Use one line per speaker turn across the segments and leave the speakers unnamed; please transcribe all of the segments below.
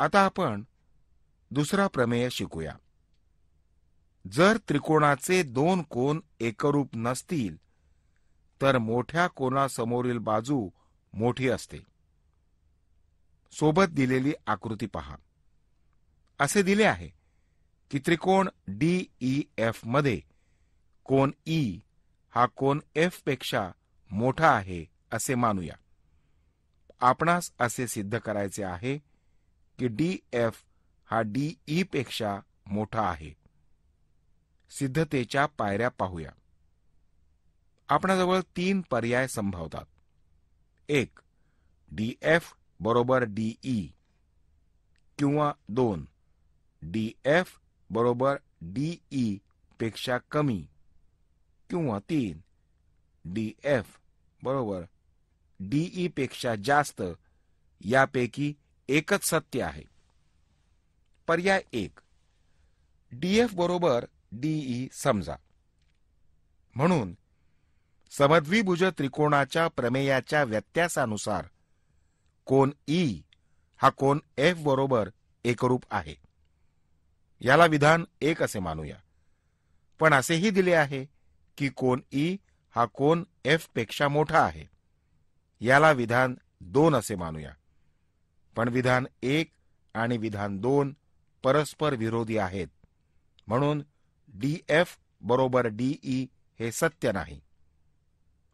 आता आपण दुसरा प्रमेय शिकूया जर त्रिकोणाचे दोन कोन एकरूप नसतील तर मोठ्या कोणासमोरील बाजू मोठी असते सोबत दिलेली आकृती पहा असे दिले आहे की त्रिकोण डी ई एफ मध्ये कोन ई e हा कोन एफ पेक्षा मोठा आहे असे मानूया आपणास असे सिद्ध करायचे आहे की डी एफ हा डी ई e पेक्षा मोठा आहे सिद्धतेच्या पायऱ्या पाहूया आपणाजवळ तीन पर्याय संभवतात एक डी एफ बरोबर डी ई e किंवा दोन डी एफ बरोबर डी ई e पेक्षा कमी किंवा तीन डी एफ बरोबर डीई पेक्षा जास्त यापैकी एकच सत्य आहे पर्याय एक डीएफ बरोबर डीई समजा म्हणून समद्विभुज त्रिकोणाच्या प्रमेयाच्या व्यत्यासानुसार कोन ई हा कोन एफ बरोबर एकरूप आहे याला विधान एक असे मानूया पण असेही दिले आहे की कोन ई हा कोन एफ पेक्षा मोठा आहे याला विधान दोन असे मानूया पण विधान एक आणि विधान दोन परस्पर विरोधी आहेत म्हणून डी एफ बरोबर डीई e हे सत्य नाही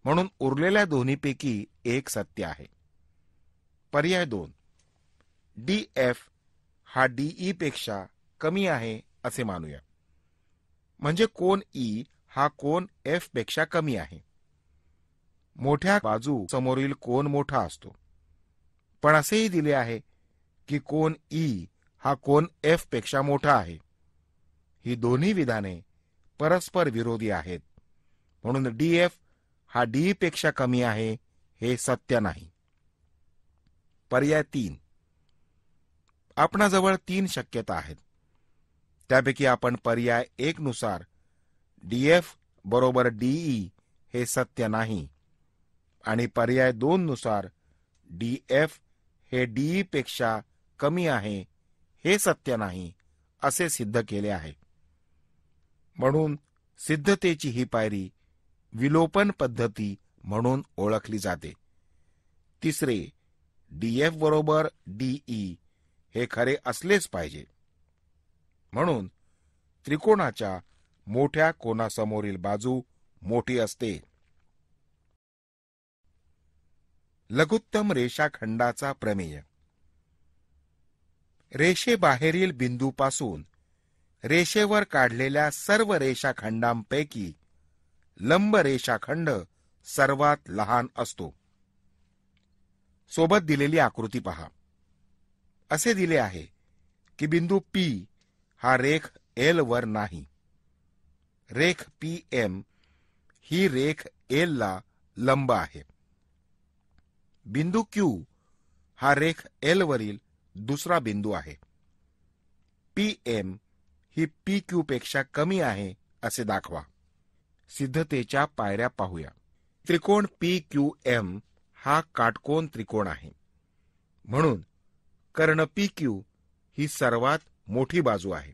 म्हणून उरलेल्या दोन्हीपैकी एक सत्य आहे पर्याय दोन डी एफ हा डीई e पेक्षा कमी आहे असे मानूया म्हणजे कोन ई e हा कोन एफ पेक्षा कमी आहे मोठ्या बाजू समोरील कोण मोठा असतो पण असेही दिले आहे की कोण ई हा कोण एफ पेक्षा मोठा आहे ही दोन्ही विधाने परस्पर विरोधी आहेत म्हणून डी एफ हा डी पेक्षा कमी आहे हे सत्य नाही पर्याय तीन आपणाजवळ तीन शक्यता आहेत त्यापैकी आपण पर्याय एक नुसार डी एफ बरोबर डीई हे सत्य नाही आणि पर्याय दोन नुसार डी एफ हे डी पेक्षा कमी आहे हे सत्य नाही असे सिद्ध केले आहे म्हणून सिद्धतेची ही पायरी विलोपन पद्धती म्हणून ओळखली जाते तिसरे डी बरोबर डीई e हे खरे असलेच पाहिजे म्हणून त्रिकोणाच्या मोठ्या कोणासमोरील बाजू मोठी असते लघुत्तम रेषाखंडाचा प्रमेय रेषेबाहेरील बिंदूपासून रेषेवर काढलेल्या सर्व रेषाखंडांपैकी लंब रेषाखंड सर्वात लहान असतो सोबत दिलेली आकृती पहा असे दिले आहे की बिंदू पी हा रेख एल वर नाही रेख पी एम ही रेख एल ला लंब आहे बिंदू क्यू हा रेख एल वरील दुसरा बिंदू आहे पी एम ही पी क्यू पेक्षा कमी आहे असे दाखवा सिद्धतेच्या पायऱ्या पाहूया त्रिकोण पी क्यू एम हा काटकोन त्रिकोण आहे म्हणून कर्ण पी क्यू ही सर्वात मोठी बाजू आहे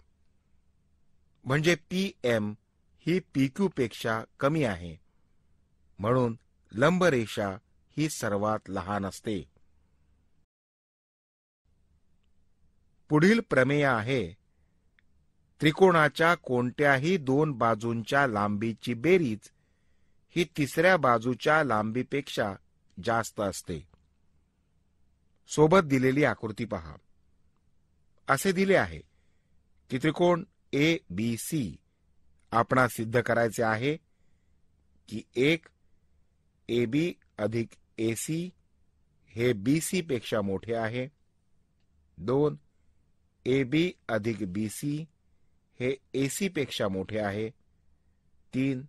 म्हणजे पी एम ही पी पेक्षा कमी आहे म्हणून लंबरेषा ही सर्वात लहान असते पुढील प्रमेय आहे त्रिकोणाच्या कोणत्याही दोन बाजूंच्या लांबीची बेरीज ही तिसऱ्या बाजूच्या लांबीपेक्षा जास्त असते सोबत दिलेली आकृती पहा असे दिले आहे की त्रिकोण ए बी सी आपणा सिद्ध करायचे आहे की एक ए बी अधिक एसी हे बी सी पेक्षा मोठे आहे दोन ए बी अधिक बी सी हे ए पेक्षा मोठे आहे तीन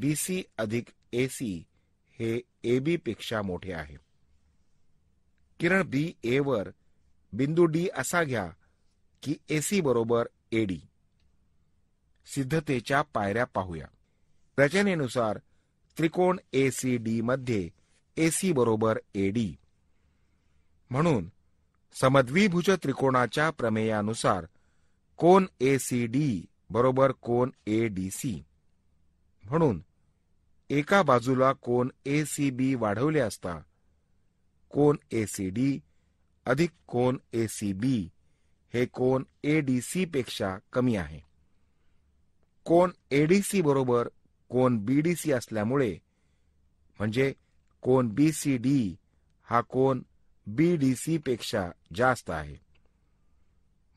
बी सी अधिक ए हे ए पेक्षा मोठे आहे किरण बी ए वर बिंदू डी असा घ्या की ए सी बरोबर ए डी सिद्धतेच्या पायऱ्या पाहूया रचनेनुसार त्रिकोण ए सी मध्ये एसी बरोबर एडी म्हणून समद्विभुज त्रिकोणाच्या प्रमेयानुसार कोन ए सी डी बरोबर कोन ए डी सी म्हणून एका बाजूला कोन ए सी बी वाढवले असता कोन ए सी डी अधिक कोन ए सी बी हे कोन ए डी सी पेक्षा कमी आहे कोन एडीसी बरोबर कोन बीडीसी असल्यामुळे म्हणजे कोण बी सी डी हा कोन बी डी सी पेक्षा जास्त आहे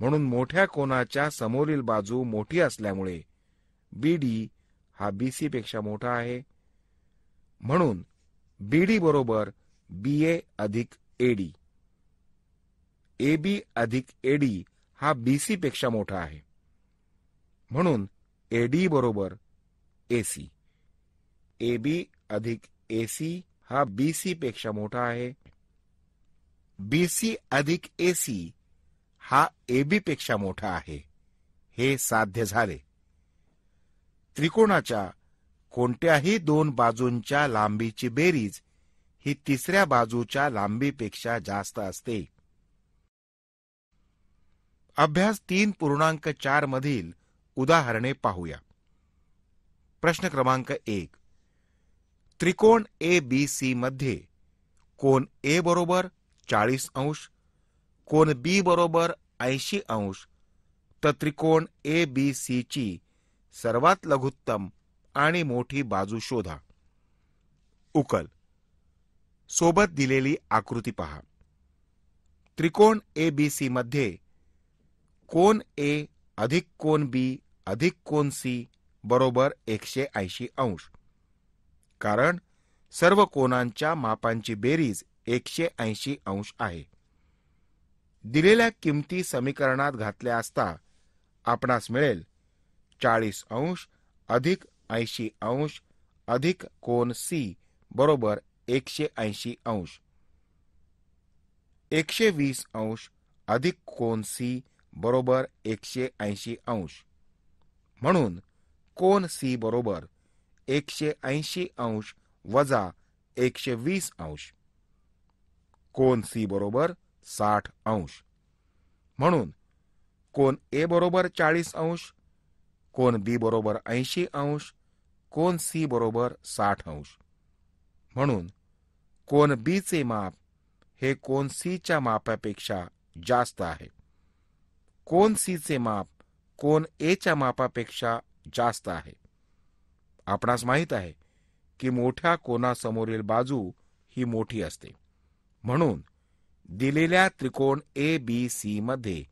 म्हणून मोठ्या कोणाच्या समोरील बाजू मोठी असल्यामुळे बी डी हा बी सी पेक्षा मोठा आहे म्हणून बी डी बरोबर बी ए अधिक एडी ए बी अधिक एडी हा बी सी पेक्षा मोठा आहे म्हणून एडी बरोबर एसी ए बी अधिक एसी हा बी पेक्षा मोठा आहे बी सी अधिक ए हा ए पेक्षा मोठा आहे हे साध्य झाले त्रिकोणाच्या कोणत्याही दोन बाजूंच्या लांबीची बेरीज ही तिसऱ्या बाजूच्या लांबीपेक्षा जास्त असते अभ्यास तीन पूर्णांक चार मधील उदाहरणे पाहूया प्रश्न क्रमांक एक त्रिकोण ए बी सी मध्ये कोण ए बरोबर चाळीस अंश कोण बी बरोबर ऐंशी अंश तर त्रिकोण ए बी ची सर्वात लघुत्तम आणि मोठी बाजू शोधा उकल सोबत दिलेली आकृती पहा त्रिकोण ए बी सी मध्ये कोण ए अधिक कोण बी अधिक कोण सी बरोबर एकशे ऐंशी अंश कारण सर्व कोणांच्या मापांची बेरीज एकशे ऐंशी अंश आहे दिलेल्या किमती समीकरणात घातल्या असता आपणास मिळेल चाळीस अंश अधिक ऐंशी अंश अधिक कोन सी बरोबर एकशे ऐंशी अंश एकशे वीस अंश अधिक कोन सी बरोबर एकशे ऐंशी अंश म्हणून कोन सी बरोबर एकशे ऐंशी अंश वजा एकशे वीस अंश कोन सी बरोबर साठ अंश म्हणून कोन ए बरोबर चाळीस अंश कोन बी बरोबर ऐंशी अंश कोन सी बरोबर साठ अंश म्हणून बी चे माप हे सी च्या मापापेक्षा जास्त आहे सी चे माप ए एच्या मापापेक्षा जास्त आहे आपणास माहीत आहे की मोठ्या कोणासमोरील बाजू ही मोठी असते म्हणून दिलेल्या त्रिकोण ए बी सी मध्ये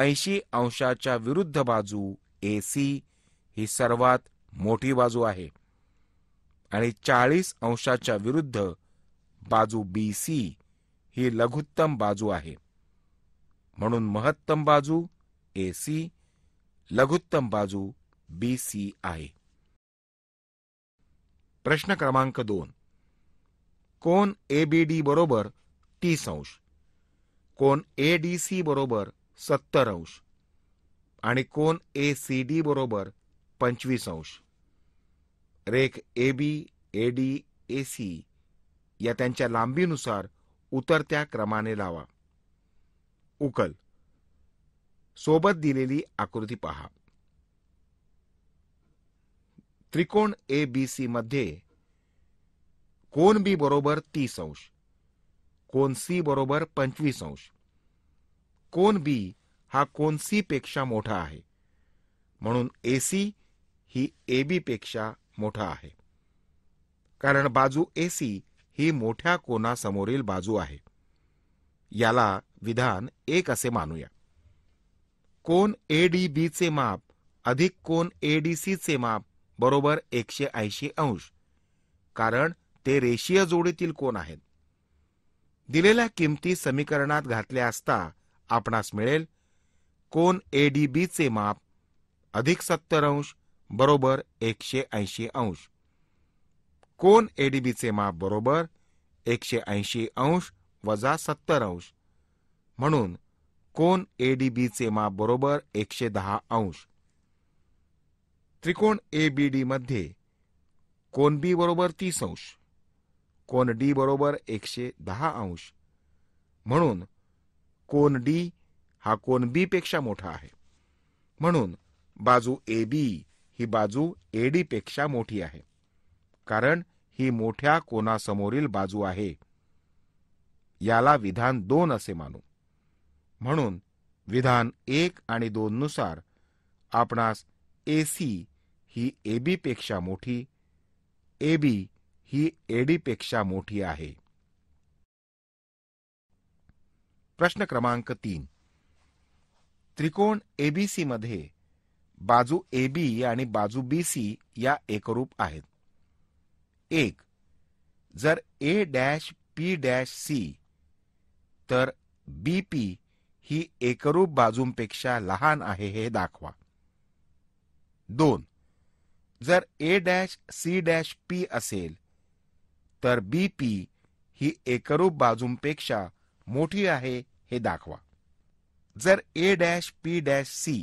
ऐंशी अंशाच्या विरुद्ध बाजू ए सी ही सर्वात मोठी बाजू आहे आणि चाळीस अंशाच्या विरुद्ध बाजू बी सी ही लघुत्तम बाजू आहे म्हणून महत्तम बाजू ए सी लघुत्तम बाजू बी सी आहे प्रश्न क्रमांक दोन कोण एबीडी बरोबर तीस अंश कोण एडीसी बरोबर सत्तर अंश आणि कोण ए सी डी बरोबर पंचवीस अंश रेख A B A D A C या त्यांच्या लांबीनुसार उतरत्या क्रमाने लावा उकल सोबत दिलेली आकृती पहा त्रिकोण ए बी सी मध्ये कोन बी बरोबर तीस अंश कोन सी बरोबर पंचवीस अंश कोन बी हा कोन सी पेक्षा मोठा आहे म्हणून ए सी ही ए बी पेक्षा मोठा आहे कारण बाजू ए सी ही मोठ्या कोनासमोरील बाजू आहे याला विधान एक असे मानूया कोन ए डी चे माप अधिक कोन ए डी माप बरोबर एकशे ऐंशी अंश कारण ते रेषीय जोडीतील कोण आहेत दिलेल्या किमती समीकरणात घातल्या असता आपणास मिळेल कोण ए डी माप अधिक सत्तर अंश बरोबर एकशे ऐंशी अंश कोण ए डी माप बरोबर एकशे ऐंशी अंश वजा सत्तर अंश म्हणून कोण ए डी माप बरोबर एकशे दहा अंश त्रिकोण ए बी मध्ये कोन बी बरोबर तीस अंश कोन डी बरोबर एकशे दहा अंश म्हणून कोन डी हा कोन बी पेक्षा मोठा आहे म्हणून बाजू ए बी ही बाजू ए डी पेक्षा मोठी आहे कारण ही मोठ्या कोणासमोरील बाजू आहे याला विधान दोन असे मानू म्हणून विधान एक आणि दोन नुसार आपणास ए ही एबीपेक्षा मोठी एबी ही एडीपेक्षा मोठी आहे प्रश्न क्रमांक तीन त्रिकोण एबीसी मध्ये बाजू एबी आणि बाजू बी सी या एकरूप आहेत एक जर A dash P dash C तर बी ही एकरूप बाजूंपेक्षा लहान आहे हे दाखवा दोन जर A dash C dash P असेल तर बी पी ही एकरूप बाजूंपेक्षा मोठी आहे हे दाखवा जर A dash P dash C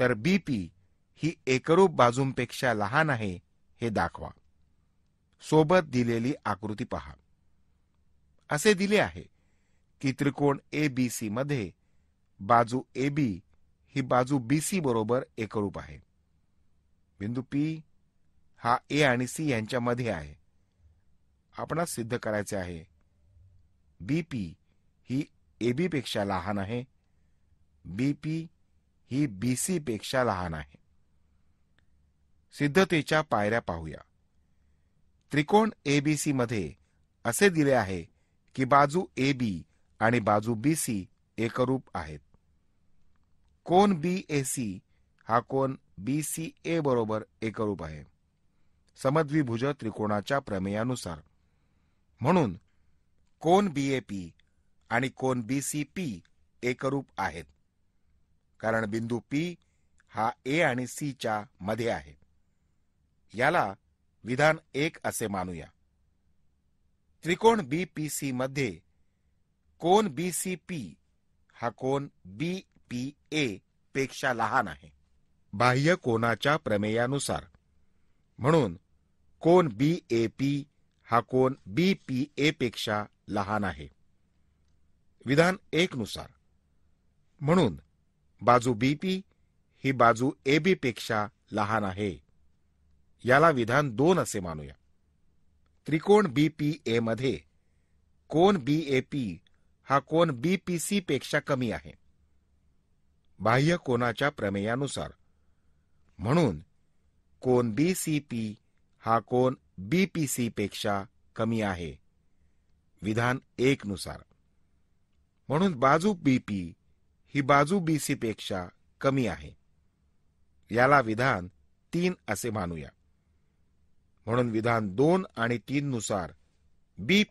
तर बी पी ही एकरूप बाजूंपेक्षा लहान आहे हे दाखवा सोबत दिलेली आकृती पहा असे दिले आहे की त्रिकोण ए बी सी मध्ये बाजू ए बी ही बाजू बी सी बरोबर एकरूप आहे बिंदू पी हा ए आणि सी यांच्यामध्ये आहे आपणास सिद्ध करायचे आहे बी ही ए पेक्षा लहान आहे बी ही बी सी पेक्षा लहान आहे सिद्धतेच्या पायऱ्या पाहूया त्रिकोण एबीसी मध्ये असे दिले आहे की बाजू ए बी आणि बाजू बी सी एकरूप आहेत कोण बी ए सी हा कोन बी सी ए बरोबर एकरूप आहे समद्विभुज त्रिकोणाच्या प्रमेयानुसार म्हणून कोन बी ए पी आणि कोन बी सी पी एकरूप आहेत कारण बिंदू पी हा ए आणि च्या मध्ये आहे याला विधान एक असे मानूया त्रिकोण बी पी सी मध्ये कोन बी सी पी हा कोन बी पी ए पेक्षा लहान आहे बाह्य कोनाच्या प्रमेयानुसार म्हणून कोन बी ए पी हा कोन बी पी ए पेक्षा लहान आहे विधान एक नुसार म्हणून बाजू बी ही बाजू ए बी पेक्षा लहान आहे याला विधान दोन असे मानूया त्रिकोण बी पी ए मध्ये कोन बी पी हा कोन बी पी सी पेक्षा कमी आहे बाह्य कोनाच्या प्रमेयानुसार म्हणून कोन बी हा कोन बी पेक्षा कमी आहे विधान एक नुसार म्हणून बाजू बी ही बाजू बी पेक्षा कमी आहे याला विधान तीन असे मानूया म्हणून विधान दोन आणि तीन नुसार बी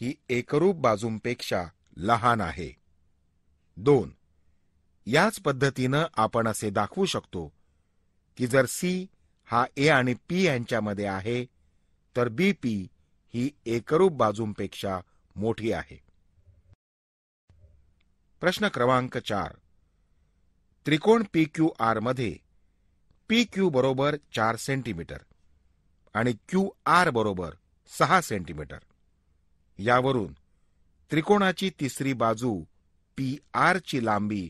ही एकरूप बाजूंपेक्षा लहान आहे दोन याच पद्धतीनं आपण असे दाखवू शकतो की जर सी हा ए आणि पी यांच्यामध्ये आहे तर बी पी ही एकरूप बाजूंपेक्षा मोठी आहे प्रश्न क्रमांक चार त्रिकोण पी क्यू आर मध्ये पी क्यू बरोबर चार सेंटीमीटर आणि क्यू आर बरोबर सहा सेंटीमीटर यावरून त्रिकोणाची तिसरी बाजू पी ची लांबी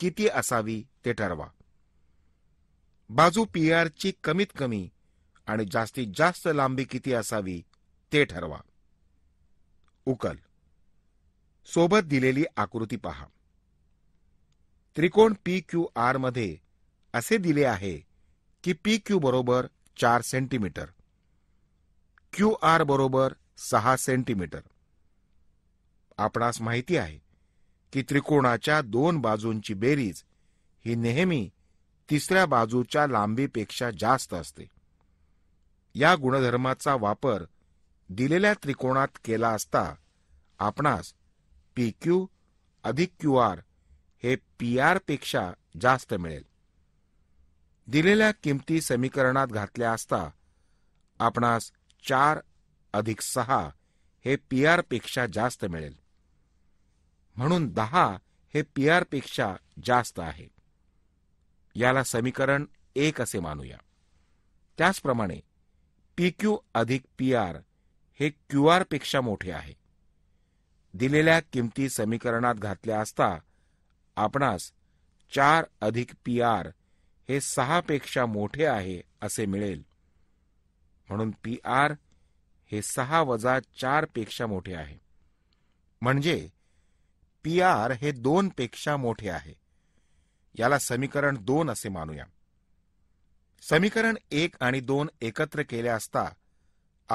किती असावी ते ठरवा बाजू ची कमीत कमी आणि जास्तीत जास्त लांबी किती असावी ते ठरवा उकल सोबत दिलेली आकृती पहा त्रिकोण पी क्यू आर मध्ये असे दिले आहे की पी क्यू बरोबर चार सेंटीमीटर क्यू आर बरोबर सहा सेंटीमीटर आपणास माहिती आहे की त्रिकोणाच्या दोन बाजूंची बेरीज ही नेहमी तिसऱ्या बाजूच्या लांबीपेक्षा जास्त असते या गुणधर्माचा वापर दिलेल्या त्रिकोणात केला असता आपणास पी क्यू अधिक क्यू आर हे पी पेक्षा जास्त मिळेल दिलेल्या किमती समीकरणात घातल्या असता आपणास चार अधिक सहा हे पी पेक्षा जास्त मिळेल म्हणून दहा हे पी आरपेक्षा जास्त आहे याला समीकरण एक असे मानूया त्याचप्रमाणे पी क्यू अधिक पी आर हे क्यू पेक्षा मोठे आहे दिलेल्या किमती समीकरणात घातल्या असता आपणास चार अधिक पी आर हे सहा पेक्षा मोठे आहे असे मिळेल म्हणून पी आर हे सहा वजा पेक्षा मोठे आहे म्हणजे पी आर हे दोन पेक्षा मोठे आहे याला समीकरण दोन असे मानूया समीकरण एक आणि दोन एकत्र केले असता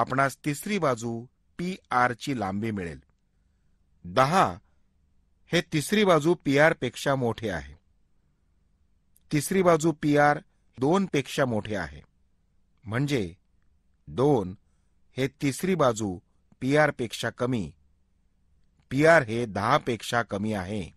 आपणास तिसरी बाजू पी आर ची लांबी मिळेल दहा हे तिसरी बाजू पी आर पेक्षा मोठे आहे तिसरी बाजू पी आर दोन पेक्षा मोठे आहे म्हणजे दोन हे तिसरी बाजू पी आर पेक्षा कमी पी आर हे दहा पेक्षा कमी आहे